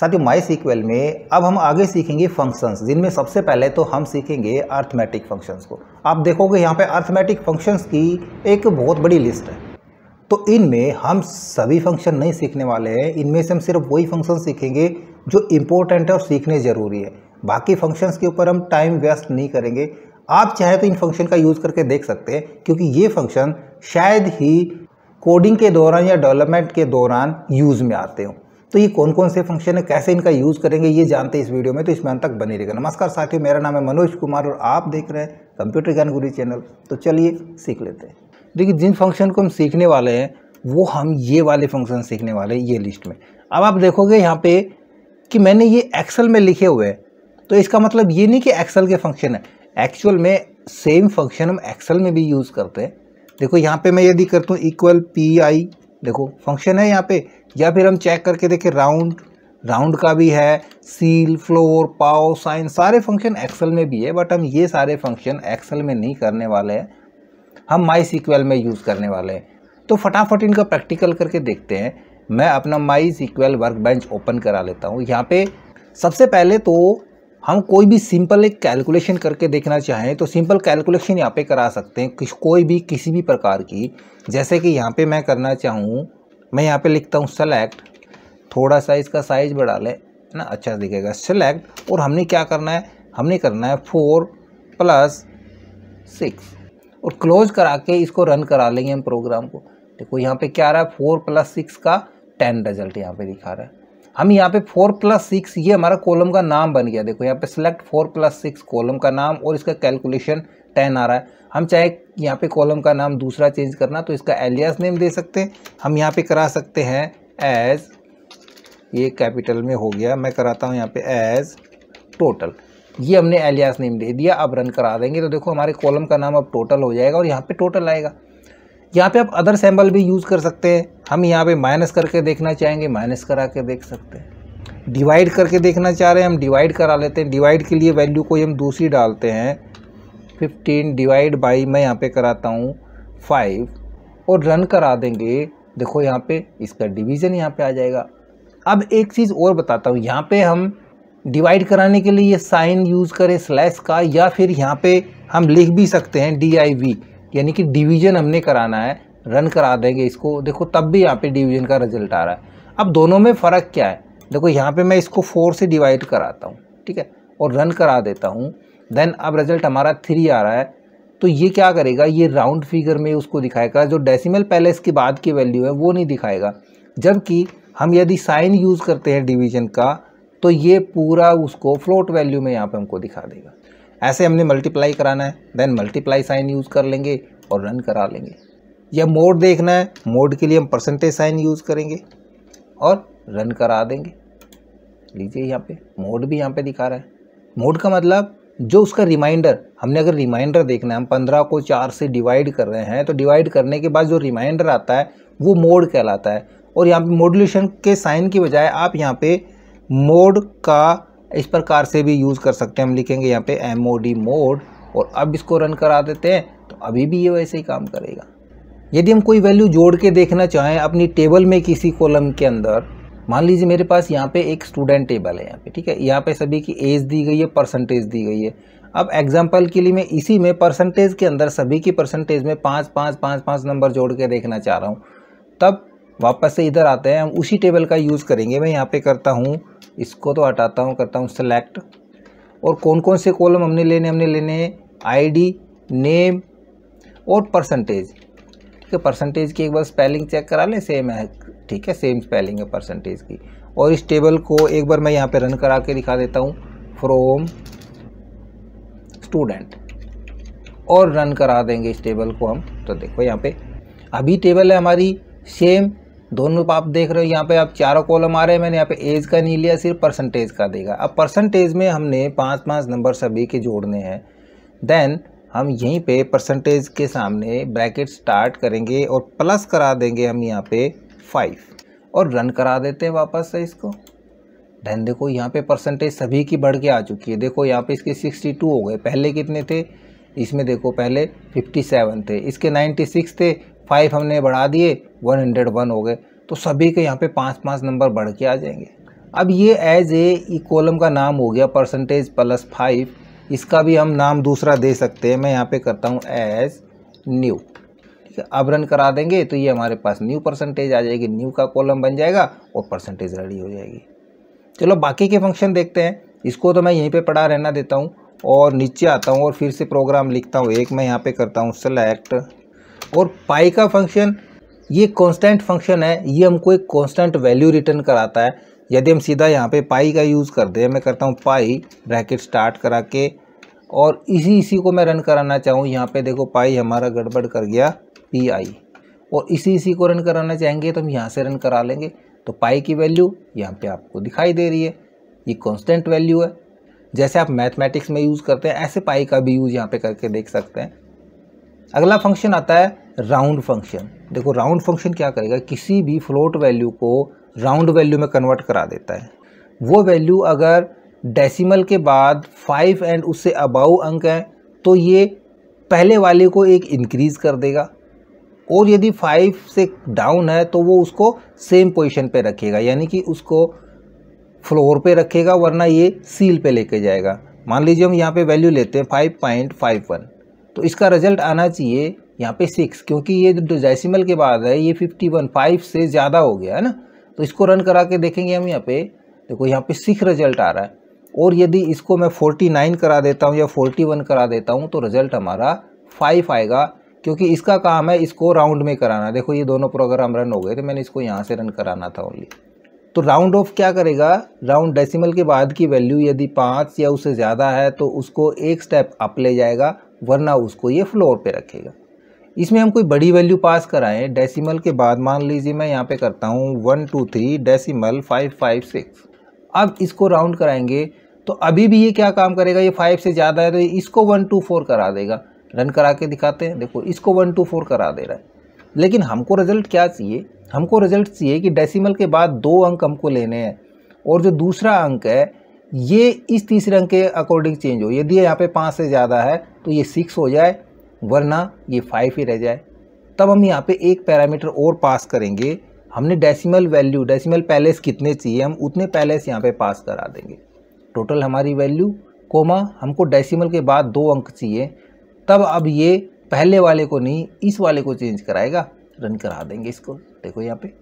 साथियों माई सीक्वल में अब हम आगे सीखेंगे फंक्शंस जिनमें सबसे पहले तो हम सीखेंगे अर्थमेटिक फंक्शंस को आप देखोगे यहाँ पे अर्थमेटिक फंक्शंस की एक बहुत बड़ी लिस्ट है तो इनमें हम सभी फंक्शन नहीं सीखने वाले हैं इनमें से हम सिर्फ वही फंक्शन सीखेंगे जो इम्पोर्टेंट है और सीखने ज़रूरी है बाकी फंक्शंस के ऊपर हम टाइम वेस्ट नहीं करेंगे आप चाहे तो इन फंक्शन का यूज़ करके देख सकते हैं क्योंकि ये फंक्शन शायद ही कोडिंग के दौरान या डेवलपमेंट के दौरान यूज़ में आते हों तो ये कौन कौन से फंक्शन है कैसे इनका यूज़ करेंगे ये जानते हैं इस वीडियो में तो इसमें अंत तक बने रहेगा नमस्कार साथियों मेरा नाम है मनोज कुमार और आप देख रहे हैं कंप्यूटर ज्ञान गुरु चैनल तो चलिए सीख लेते हैं देखिए जिन फंक्शन को हम सीखने वाले हैं वो हम ये वाले फंक्शन सीखने वाले हैं ये लिस्ट में अब आप देखोगे यहाँ पे कि मैंने ये एक्सेल में लिखे हुए हैं तो इसका मतलब ये नहीं कि एक्सेल के फंक्शन है एक्चुअल में सेम फंक्शन हम एक्सेल में भी यूज़ करते हैं देखो यहाँ पे मैं यदि करता हूँ इक्वल पी आई देखो फंक्शन है यहाँ पे या फिर हम चेक करके देखें राउंड राउंड का भी है सील फ्लोर पाओ साइन सारे फंक्शन एक्सेल में भी है बट हम ये सारे फंक्शन एक्सेल में नहीं करने वाले हैं हम माई सीक्वल में यूज़ करने वाले हैं तो फटाफट इनका प्रैक्टिकल करके देखते हैं मैं अपना माई सीक्वल वर्क ओपन करा लेता हूँ यहाँ पर सबसे पहले तो हम कोई भी सिंपल एक कैलकुलेशन करके देखना चाहें तो सिंपल कैलकुलेशन यहाँ पे करा सकते हैं किस कोई भी किसी भी प्रकार की जैसे कि यहाँ पे मैं करना चाहूँ मैं यहाँ पे लिखता हूँ सेलेक्ट थोड़ा सा इसका साइज़ बढ़ा लें ना अच्छा दिखेगा सेलेक्ट और हमने क्या करना है हमने करना है फोर प्लस सिक्स और क्लोज करा के इसको रन करा लेंगे हम प्रोग्राम को देखो यहाँ पे क्या आ रहा है फोर प्लस सिक्स का टेन रिजल्ट यहाँ पर दिखा रहा है हम यहाँ पे फोर प्लस सिक्स ये हमारा कॉलम का नाम बन गया देखो यहाँ पे select four plus six column का नाम और इसका कैलकुलेशन टेन आ रहा है हम चाहे यहाँ पे कॉलम का नाम दूसरा चेंज करना तो इसका एलियास नेम दे सकते हैं हम यहाँ पे करा सकते हैं एज ये कैपिटल में हो गया मैं कराता हूँ यहाँ पे एज टोटल ये हमने एलियास नेम दे दिया अब रन करा देंगे तो देखो हमारे कॉलम का नाम अब टोटल हो जाएगा और यहाँ पर टोटल आएगा यहाँ पे आप अदर सैम्बल भी यूज़ कर सकते हैं हम यहाँ पे माइनस करके देखना चाहेंगे माइनस करा के देख सकते हैं डिवाइड करके देखना चाह रहे हैं हम डिवाइड करा लेते हैं डिवाइड के लिए वैल्यू कोई हम दूसरी डालते हैं फिफ्टीन डिवाइड बाई मैं यहाँ पे कराता हूँ फाइव और रन करा देंगे देखो यहाँ पे इसका डिवीज़न यहाँ पे आ जाएगा अब एक चीज़ और बताता हूँ यहाँ पे हम डिवाइड कराने के लिए ये साइन यूज़ करें स्लैश का या फिर यहाँ पे हम लिख भी सकते हैं डी आई वी यानी कि डिवीज़न हमने कराना है रन करा देंगे इसको देखो तब भी यहाँ पे डिवीजन का रिजल्ट आ रहा है अब दोनों में फ़र्क क्या है देखो यहाँ पे मैं इसको फोर से डिवाइड कराता हूँ ठीक है और रन करा देता हूँ देन अब रिजल्ट हमारा थ्री आ रहा है तो ये क्या करेगा ये राउंड फिगर में उसको दिखाएगा जो डेसीमल पैलेस के बाद की वैल्यू है वो नहीं दिखाएगा जबकि हम यदि साइन यूज़ करते हैं डिवीजन का तो ये पूरा उसको फ्लोट वैल्यू में यहाँ पे हमको दिखा देगा ऐसे हमने मल्टीप्लाई कराना है देन मल्टीप्लाई साइन यूज़ कर लेंगे और रन करा लेंगे या मोड देखना है मोड के लिए हम परसेंटेज साइन यूज़ करेंगे और रन करा देंगे लीजिए यहाँ पे मोड भी यहाँ पे दिखा रहा है मोड का मतलब जो उसका रिमाइंडर हमने अगर रिमाइंडर देखना है हम पंद्रह को चार से डिवाइड कर रहे हैं तो डिवाइड करने के बाद जो रिमाइंडर आता है वो मोड कहलाता है और यहाँ पे मोडुलेशन के साइन की बजाय आप यहाँ पे मोड का इस प्रकार से भी यूज़ कर सकते हैं हम लिखेंगे यहाँ पे एम ओ डी मोड और अब इसको रन करा देते हैं तो अभी भी ये वैसे ही काम करेगा यदि हम कोई वैल्यू जोड़ के देखना चाहें अपनी टेबल में किसी कॉलम के अंदर मान लीजिए मेरे पास यहाँ पे एक स्टूडेंट टेबल है यहाँ पे ठीक है यहाँ पे सभी की एज दी गई है परसेंटेज दी गई है अब एग्जाम्पल के लिए मैं इसी में परसेंटेज के अंदर सभी की परसेंटेज में पाँच पाँच पाँच पाँच नंबर जोड़ के देखना चाह रहा हूँ तब वापस से इधर आते हैं हम उसी टेबल का यूज़ करेंगे मैं यहाँ पर करता हूँ इसको तो हटाता हूँ करता हूँ सेलेक्ट और कौन कौन से कॉलम हमने लेने हमने लेने आई नेम और परसेंटेज ठीक है परसेंटेज की एक बार स्पेलिंग चेक करा लें सेम है ठीक है सेम स्पेलिंग है परसेंटेज की और इस टेबल को एक बार मैं यहाँ पे रन करा के दिखा देता हूँ फ्रोम स्टूडेंट और रन करा देंगे इस टेबल को हम तो देखो यहाँ पे अभी टेबल है हमारी सेम दोनों आप देख रहे हो यहाँ पे आप चारों कॉलम आ रहे हैं मैंने यहाँ पे एज का नहीं लिया सिर्फ परसेंटेज का देगा अब परसेंटेज में हमने पाँच पाँच नंबर सभी के जोड़ने हैं देन हम यहीं पे परसेंटेज के सामने ब्रैकेट स्टार्ट करेंगे और प्लस करा देंगे हम यहाँ पे फाइव और रन करा देते हैं वापस से इसको देन देखो यहाँ पे परसेंटेज सभी की बढ़ के आ चुकी है देखो यहाँ पे इसके 62 हो गए पहले कितने थे इसमें देखो पहले 57 थे इसके 96 थे फाइव हमने बढ़ा दिए 101 हो गए तो सभी के यहाँ पे पाँच पाँच नंबर बढ़ के आ जाएंगे अब ये एज ए कॉलम का नाम हो गया परसेंटेज प्लस फाइव इसका भी हम नाम दूसरा दे सकते हैं मैं यहाँ पे करता हूँ एज न्यू ठीक है अब रन करा देंगे तो ये हमारे पास न्यू परसेंटेज आ जाएगी न्यू का कॉलम बन जाएगा और परसेंटेज रेडी हो जाएगी चलो बाकी के फंक्शन देखते हैं इसको तो मैं यहीं पे पढ़ा रहना देता हूँ और नीचे आता हूँ और फिर से प्रोग्राम लिखता हूँ एक मैं यहाँ पर करता हूँ सेलेक्ट और पाई का फंक्शन ये कांस्टेंट फंक्शन है ये हमको एक कांस्टेंट वैल्यू रिटर्न कराता है यदि हम सीधा यहाँ पे पाई का यूज़ कर दें मैं करता हूँ पाई ब्रैकेट स्टार्ट करा के और इसी इसी को मैं रन कराना चाहूँ यहाँ पे देखो पाई हमारा गड़बड़ कर गया पी आई और इसी इसी को रन कराना चाहेंगे तो हम यहाँ से रन करा लेंगे तो पाई की वैल्यू यहाँ पे आपको दिखाई दे रही है ये कांस्टेंट वैल्यू है जैसे आप मैथमेटिक्स में यूज़ करते हैं ऐसे पाई का भी यूज़ यहाँ पर करके देख सकते हैं अगला फंक्शन आता है राउंड फंक्शन देखो राउंड फंक्शन क्या करेगा किसी भी फ्लोट वैल्यू को राउंड वैल्यू में कन्वर्ट करा देता है वो वैल्यू अगर डेसिमल के बाद फाइव एंड उससे अबाउ अंक हैं तो ये पहले वाले को एक इंक्रीज़ कर देगा और यदि फाइव से डाउन है तो वो उसको सेम पोजीशन पे रखेगा यानी कि उसको फ्लोर पे रखेगा वरना ये सील पे लेके जाएगा मान लीजिए हम यहाँ पे वैल्यू लेते हैं फाइव पॉइंट फाइव वन तो इसका रिजल्ट आना चाहिए यहाँ पे सिक्स क्योंकि ये जो डेसिमल के बाद है ये फिफ्टी वन फाइव से ज़्यादा हो गया है ना तो इसको रन करा के देखेंगे हम यहाँ पे देखो यहाँ पे सिक्स रिजल्ट आ रहा है और यदि इसको मैं 49 करा देता हूँ या 41 करा देता हूँ तो रिज़ल्ट हमारा 5 आएगा क्योंकि इसका काम है इसको राउंड में कराना देखो ये दोनों प्रोग्राम रन हो गए थे तो मैंने इसको यहाँ से रन कराना था ओनली तो राउंड ऑफ क्या करेगा राउंड डेसिमल के बाद की वैल्यू यदि पाँच या उससे ज़्यादा है तो उसको एक स्टेप अप ले जाएगा वरना उसको ये फ्लोर पे रखेगा इसमें हम कोई बड़ी वैल्यू पास कराएं डेसिमल के बाद मान लीजिए मैं यहाँ पे करता हूँ one two three decimal five five six अब इसको राउंड कराएंगे तो अभी भी ये क्या काम करेगा ये फाइव से ज़्यादा है तो इसको वन टू फोर करा देगा रन करा के दिखाते हैं देखो इसको वन टू फोर करा दे रहा है लेकिन हमको रिजल्ट क्या चाहिए हमको रिजल्ट चाहिए कि डेसिमल के बाद दो अंक हमको लेने हैं और जो दूसरा अंक है ये इस तीसरे अंक के अकॉर्डिंग चेंज हो यदि यहाँ पे पाँच से ज़्यादा है तो ये सिक्स हो जाए वरना ये फाइव ही रह जाए तब हम यहाँ पे एक पैरामीटर और पास करेंगे हमने डेसिमल वैल्यू डेसिमल पैलेस कितने चाहिए हम उतने पैलेस यहाँ पे पास करा देंगे टोटल हमारी वैल्यू कोमा हमको डेसिमल के बाद दो अंक चाहिए तब अब ये पहले वाले को नहीं इस वाले को चेंज कराएगा रन करा देंगे इसको देखो यहाँ पे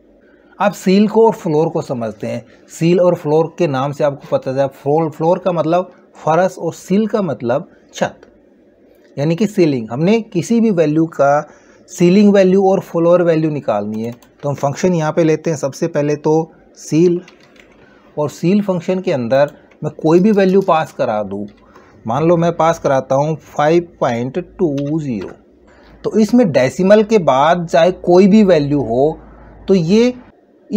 आप सील को और फ्लोर को समझते हैं सील और फ्लोर के नाम से आपको पता चला फ्लोर फ्लोर का मतलब फरस और सील का मतलब छत यानी कि सीलिंग हमने किसी भी वैल्यू का सीलिंग वैल्यू और फ्लोर वैल्यू निकालनी है तो हम फंक्शन यहाँ पे लेते हैं सबसे पहले तो सील और सील फंक्शन के अंदर मैं कोई भी वैल्यू पास करा दूँ मान लो मैं पास कराता हूँ फाइव पॉइंट टू ज़ीरो तो इसमें डेसिमल के बाद चाहे कोई भी वैल्यू हो तो ये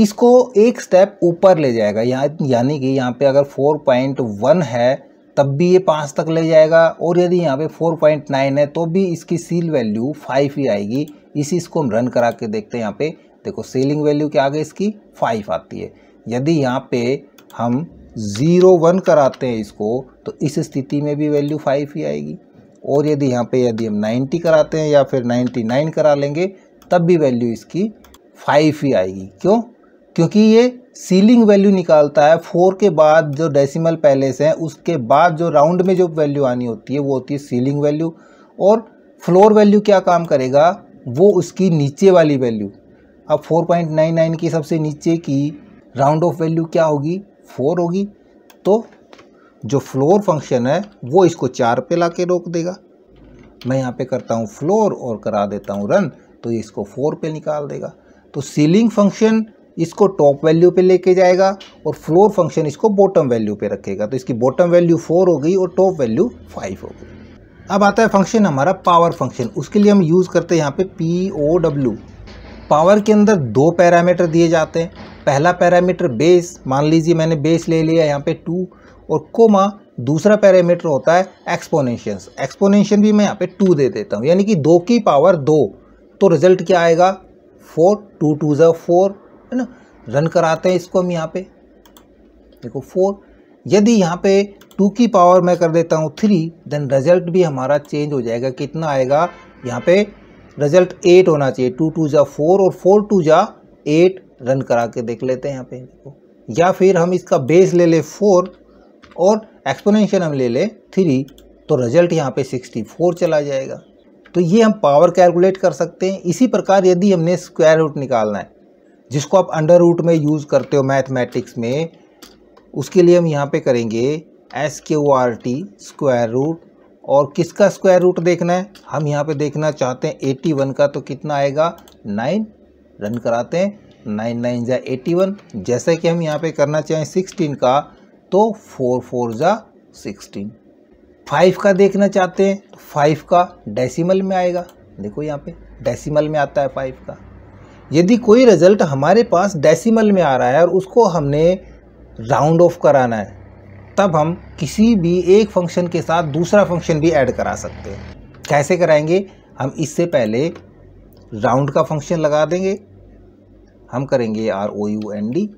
इसको एक स्टेप ऊपर ले जाएगा यहाँ यानी कि यहाँ पे अगर फोर पॉइंट वन है तब भी ये पाँच तक ले जाएगा और यदि यहाँ पे फोर पॉइंट नाइन है तो भी इसकी सील वैल्यू फाइव ही आएगी इसी इसको हम रन करा के देखते हैं यहाँ पे देखो सेलिंग वैल्यू क्या आ गई इसकी फाइव आती है यदि यहाँ पे हम ज़ीरो वन कराते हैं इसको तो इस स्थिति में भी वैल्यू फाइव ही आएगी और यदि यहाँ पे यदि हम नाइन्टी कराते हैं या फिर नाइन्टी नाइन करा लेंगे तब भी वैल्यू इसकी फाइव ही आएगी क्यों क्योंकि ये सीलिंग वैल्यू निकालता है फोर के बाद जो डेसिमल पहले से है उसके बाद जो राउंड में जो वैल्यू आनी होती है वो होती है सीलिंग वैल्यू और फ्लोर वैल्यू क्या काम करेगा वो उसकी नीचे वाली वैल्यू अब 4.99 की सबसे नीचे की राउंड ऑफ वैल्यू क्या होगी फोर होगी तो जो फ्लोर फंक्शन है वो इसको चार पे ला के रोक देगा मैं यहाँ पे करता हूँ फ्लोर और करा देता हूँ रन तो ये इसको फोर पे निकाल देगा तो सीलिंग फंक्शन इसको टॉप वैल्यू पे लेके जाएगा और फ्लोर फंक्शन इसको बॉटम वैल्यू पे रखेगा तो इसकी बॉटम वैल्यू फोर हो गई और टॉप वैल्यू फाइव हो गई अब आता है फंक्शन हमारा पावर फंक्शन उसके लिए हम यूज़ करते हैं यहाँ पे पी ओ डब्ल्यू पावर के अंदर दो पैरामीटर दिए जाते हैं पहला पैरामीटर बेस मान लीजिए मैंने बेस ले लिया यहाँ पे टू और कोमा दूसरा पैरामीटर होता है एक्सपोनेंशियस एक्सपोनेंशियन भी मैं यहाँ पे टू दे देता हूँ यानी कि दो की पावर दो तो रिजल्ट क्या आएगा फोर टू टू ज़ा फोर है ना रन कराते हैं इसको हम यहाँ पे देखो फोर यदि यहाँ पे टू की पावर मैं कर देता हूँ थ्री देन रिजल्ट भी हमारा चेंज हो जाएगा कितना आएगा यहाँ पे रिजल्ट एट होना चाहिए टू टू जा फोर और फोर टू जा एट रन करा के देख लेते हैं यहाँ पे या फिर हम इसका बेस ले ले फोर और एक्सपोनेंशियल हम ले ले थ्री तो रिजल्ट यहाँ पे सिक्सटी फोर चला जाएगा तो ये हम पावर कैलकुलेट कर सकते हैं इसी प्रकार यदि हमने स्क्वायर रूट निकालना है जिसको आप अंडर रूट में यूज़ करते हो मैथमेटिक्स में उसके लिए हम यहाँ पे करेंगे S K O R T square root और किसका स्क्वायर रूट देखना है हम यहाँ पे देखना चाहते हैं एटी वन का तो कितना आएगा नाइन रन कराते हैं नाइन नाइन ज़ा एटी वन जैसे कि हम यहाँ पे करना चाहें सिक्सटीन का तो फोर फोर ज़ा सिक्सटीन फाइव का देखना चाहते हैं तो फाइव का डेसिमल में आएगा देखो यहाँ पे डेसिमल में आता है फाइव का यदि कोई रिजल्ट हमारे पास डेसीमल में आ रहा है और उसको हमने राउंड ऑफ कराना है तब हम किसी भी एक फंक्शन के साथ दूसरा फंक्शन भी ऐड करा सकते हैं कैसे कराएंगे हम इससे पहले राउंड का फंक्शन लगा देंगे हम करेंगे R O U N D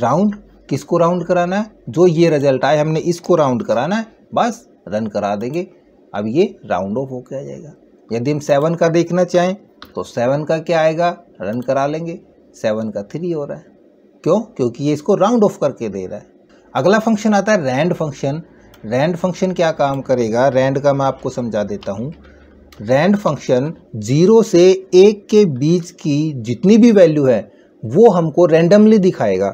round किसको राउंड कराना है जो ये रिजल्ट आए हमने इसको राउंड कराना है बस रन करा देंगे अब ये राउंड ऑफ होके आ जाएगा यदि हम सेवन का देखना चाहें तो सेवन का क्या आएगा रन करा लेंगे सेवन का थ्री हो रहा है क्यों क्योंकि ये इसको राउंड ऑफ करके दे रहा है अगला फंक्शन आता है रैंड फंक्शन रैंड फंक्शन क्या काम करेगा रैंड का मैं आपको समझा देता हूँ रैंड फंक्शन जीरो से एक के बीच की जितनी भी वैल्यू है वो हमको रैंडमली दिखाएगा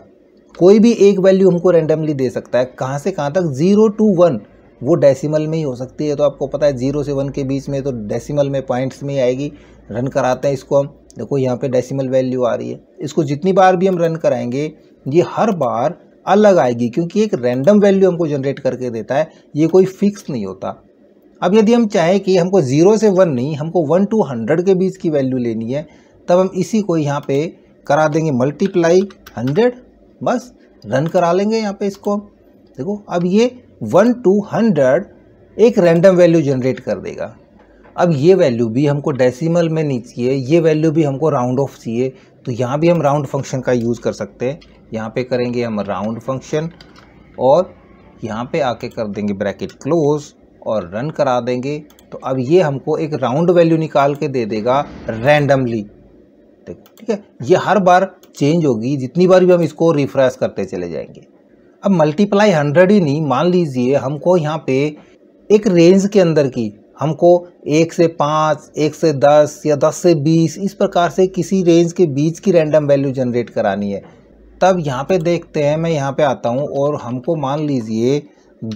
कोई भी एक वैल्यू हमको रैंडमली दे सकता है कहाँ से कहाँ तक ज़ीरो टू वन वो डेसिमल में ही हो सकती है तो आपको पता है जीरो से वन के बीच में तो डेसिमल में पॉइंट्स में ही आएगी रन कराते हैं इसको हम देखो यहाँ पे डेसिमल वैल्यू आ रही है इसको जितनी बार भी हम रन कराएंगे ये हर बार अलग आएगी क्योंकि एक रैंडम वैल्यू हमको जनरेट करके देता है ये कोई फिक्स नहीं होता अब यदि हम चाहें कि हमको ज़ीरो से वन नहीं हमको वन टू हंड्रेड के बीच की वैल्यू लेनी है तब हम इसी को यहाँ पे करा देंगे मल्टीप्लाई हंड्रेड बस रन करा लेंगे यहाँ पे इसको देखो अब ये वन टू हंड्रेड एक रैंडम वैल्यू जनरेट कर देगा अब ये वैल्यू भी हमको डेसिमल में नहीं चाहिए ये वैल्यू भी हमको राउंड ऑफ चाहिए तो यहाँ भी हम राउंड फंक्शन का यूज़ कर सकते हैं यहाँ पे करेंगे हम राउंड फंक्शन और यहाँ पे आके कर देंगे ब्रैकेट क्लोज और रन करा देंगे तो अब ये हमको एक राउंड वैल्यू निकाल के दे देगा रैंडमली ठीक है ये हर बार चेंज होगी जितनी बार भी हम इसको रिफ्रेश करते चले जाएंगे अब मल्टीप्लाई हंड्रेड ही नहीं मान लीजिए हमको यहाँ पे एक रेंज के अंदर की हमको एक से पाँच एक से दस या दस से बीस इस प्रकार से किसी रेंज के बीच की रैंडम वैल्यू जनरेट करानी है तब यहाँ पे देखते हैं मैं यहाँ पे आता हूँ और हमको मान लीजिए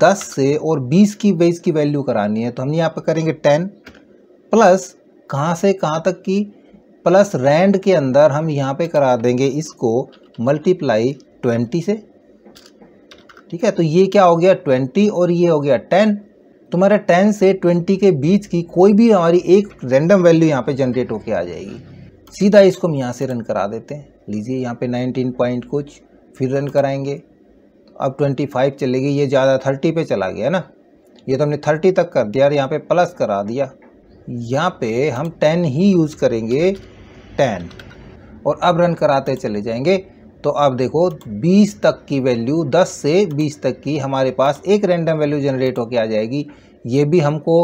दस से और बीस की बेस की वैल्यू करानी है तो हम यहाँ पे करेंगे टेन प्लस कहाँ से कहाँ तक की प्लस रैंड के अंदर हम यहाँ पे करा देंगे इसको मल्टीप्लाई ट्वेंटी से ठीक है तो ये क्या हो गया ट्वेंटी और ये हो गया टेन तुम्हारा टेन से ट्वेंटी के बीच की कोई भी हमारी एक रैंडम वैल्यू यहाँ पे जनरेट होके आ जाएगी सीधा इसको हम यहाँ से रन करा देते हैं लीजिए यहाँ पे 19 पॉइंट कुछ फिर रन कराएंगे अब 25 चलेगी ये ज़्यादा 30 पे चला गया ना ये तो हमने 30 तक कर दिया और यहाँ पे प्लस करा दिया यहाँ पे हम 10 ही यूज़ करेंगे 10 और अब रन कराते चले जाएंगे तो अब देखो 20 तक की वैल्यू 10 से 20 तक की हमारे पास एक रैंडम वैल्यू जनरेट होकर आ जाएगी ये भी हमको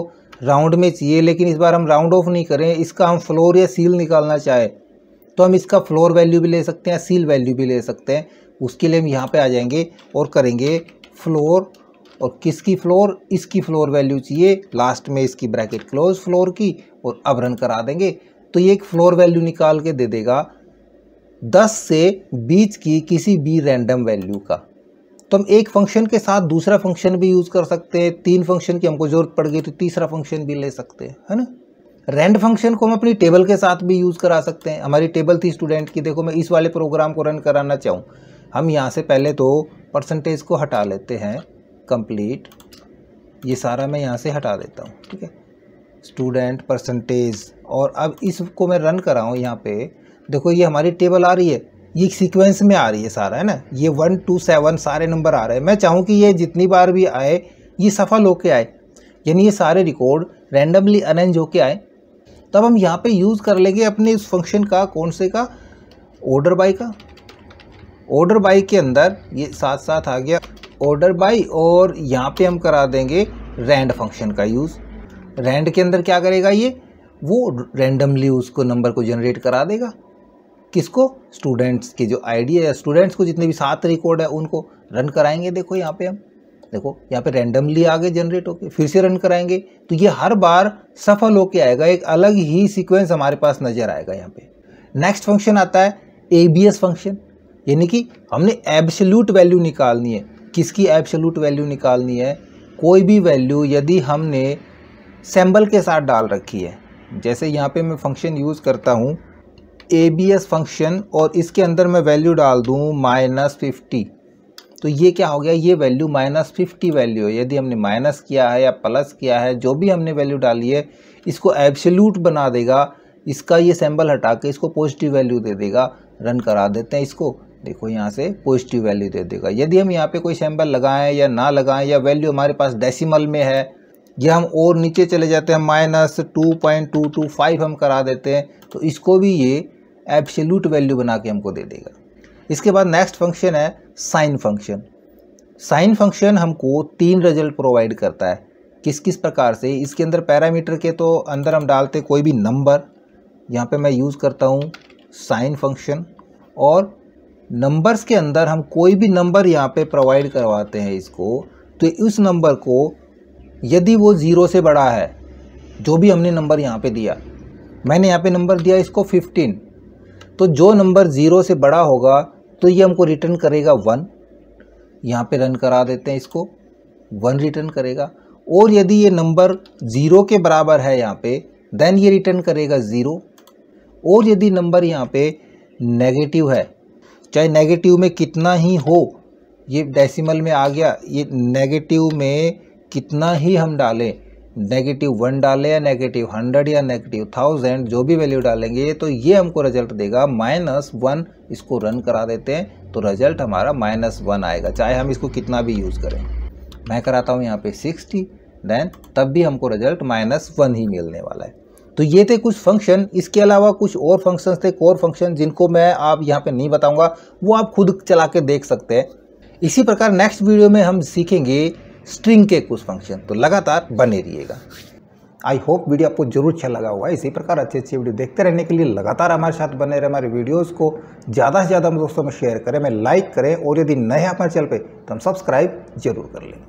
राउंड में चाहिए लेकिन इस बार हम राउंड ऑफ नहीं करें इसका हम फ्लोर या सील निकालना चाहें तो हम इसका फ्लोर वैल्यू भी ले सकते हैं सील वैल्यू भी ले सकते हैं उसके लिए हम यहाँ पर आ जाएंगे और करेंगे फ्लोर और किसकी फ्लोर इसकी फ्लोर वैल्यू चाहिए लास्ट में इसकी ब्रैकेट क्लोज फ्लोर की और अब रन करा देंगे तो ये एक फ्लोर वैल्यू निकाल के दे देगा 10 से बीच की किसी भी रैंडम वैल्यू का तो हम एक फंक्शन के साथ दूसरा फंक्शन भी यूज़ कर सकते हैं तीन फंक्शन की हमको ज़रूरत पड़ गई तो तीसरा फंक्शन भी ले सकते हैं है ना रैंड फंक्शन को हम अपनी टेबल के साथ भी यूज़ करा सकते हैं हमारी टेबल थी स्टूडेंट की देखो मैं इस वाले प्रोग्राम को रन कराना चाहूँ हम यहाँ से पहले तो परसेंटेज को हटा लेते हैं कंप्लीट ये सारा मैं यहाँ से हटा देता हूँ ठीक है स्टूडेंट परसेंटेज और अब इसको मैं रन कराऊँ यहाँ पर देखो ये हमारी टेबल आ रही है ये सीक्वेंस में आ रही है सारा है ना ये वन टू सेवन सारे नंबर आ रहे हैं मैं चाहूँ कि ये जितनी बार भी आए ये सफल होके आए यानी ये सारे रिकॉर्ड रैंडमली अरेंज होके आए तब हम यहाँ पे यूज़ कर लेंगे अपने इस फंक्शन का कौन से का ऑर्डर बाई का ऑर्डर बाई के अंदर ये साथ साथ आ गया ऑर्डर बाई और यहाँ पर हम करा देंगे रैंड फंक्शन का यूज़ रैंड के अंदर क्या करेगा ये वो रैंडमली उसको नंबर को जनरेट करा देगा किसको स्टूडेंट्स के जो आइडिया है स्टूडेंट्स को जितने भी सात रिकॉर्ड है उनको रन कराएंगे देखो यहाँ पे हम देखो यहाँ पे रैंडमली आगे जनरेट होके फिर से रन कराएंगे तो ये हर बार सफल होके आएगा एक अलग ही सीक्वेंस हमारे पास नज़र आएगा यहाँ पे नेक्स्ट फंक्शन आता है ए फंक्शन यानी कि हमने एब्सल्यूट वैल्यू निकालनी है किसकी एब्सल्यूट वैल्यू निकालनी है कोई भी वैल्यू यदि हमने सैम्बल के साथ डाल रखी है जैसे यहाँ पे मैं फंक्शन यूज़ करता हूँ ए बी एस फंक्शन और इसके अंदर मैं वैल्यू डाल दूँ माइनस फिफ्टी तो ये क्या हो गया ये वैल्यू माइनस फिफ्टी वैल्यू है यदि हमने माइनस किया है या प्लस किया है जो भी हमने वैल्यू डाली है इसको एब्सोल्यूट बना देगा इसका ये सैम्बल हटा के इसको पॉजिटिव वैल्यू दे देगा रन करा देते हैं इसको देखो यहाँ से पॉजिटिव वैल्यू दे देगा यदि हम यहाँ पे कोई सैम्बल लगाएं या ना लगाएं या वैल्यू हमारे पास डेसिमल में है या हम और नीचे चले जाते हैं minus two point two two five हम करा देते हैं तो इसको भी ये एब्सोल्यूट वैल्यू बना के हमको दे देगा इसके बाद नेक्स्ट फंक्शन है साइन फंक्शन साइन फंक्शन हमको तीन रिजल्ट प्रोवाइड करता है किस किस प्रकार से इसके अंदर पैरामीटर के तो अंदर हम डालते कोई भी नंबर यहाँ पे मैं यूज़ करता हूँ साइन फंक्शन और नंबर्स के अंदर हम कोई भी नंबर यहाँ पे प्रोवाइड करवाते हैं इसको तो उस नंबर को यदि वो ज़ीरो से बड़ा है जो भी हमने नंबर यहाँ पे दिया मैंने यहाँ पे नंबर दिया इसको फिफ्टीन तो जो नंबर ज़ीरो से बड़ा होगा तो ये हमको रिटर्न करेगा वन यहाँ पे रन करा देते हैं इसको वन रिटर्न करेगा और यदि ये नंबर ज़ीरो के बराबर है यहाँ पे देन ये रिटर्न करेगा ज़ीरो और यदि नंबर यहाँ पे नेगेटिव है चाहे नेगेटिव में कितना ही हो ये डेसिमल में आ गया ये नेगेटिव में कितना ही हम डालें नेगेटिव वन डालें या नेगेटिव हंड्रेड या नेगेटिव थाउजेंड जो भी वैल्यू डालेंगे तो ये हमको रिजल्ट देगा माइनस वन इसको रन करा देते हैं तो रिजल्ट हमारा माइनस वन आएगा चाहे हम इसको कितना भी यूज़ करें मैं कराता हूँ यहाँ पे सिक्सटी देन तब भी हमको रिजल्ट माइनस वन ही मिलने वाला है तो ये थे कुछ फंक्शन इसके अलावा कुछ और फंक्शंस थे कोर फंक्शन जिनको मैं आप यहाँ पर नहीं बताऊँगा वो आप खुद चला के देख सकते हैं इसी प्रकार नेक्स्ट वीडियो में हम सीखेंगे स्ट्रिंग के कुछ फंक्शन तो लगातार बने रहिएगा आई होप वीडियो आपको जरूर अच्छा लगा है इसी प्रकार अच्छे अच्छे वीडियो देखते रहने के लिए लगातार हमारे साथ बने रहे हमारे वीडियोस को ज़्यादा से ज़्यादा दोस्तों में शेयर करें हमें लाइक करें और यदि नए हैं हमारे चैनल पर तो हम सब्सक्राइब जरूर कर लें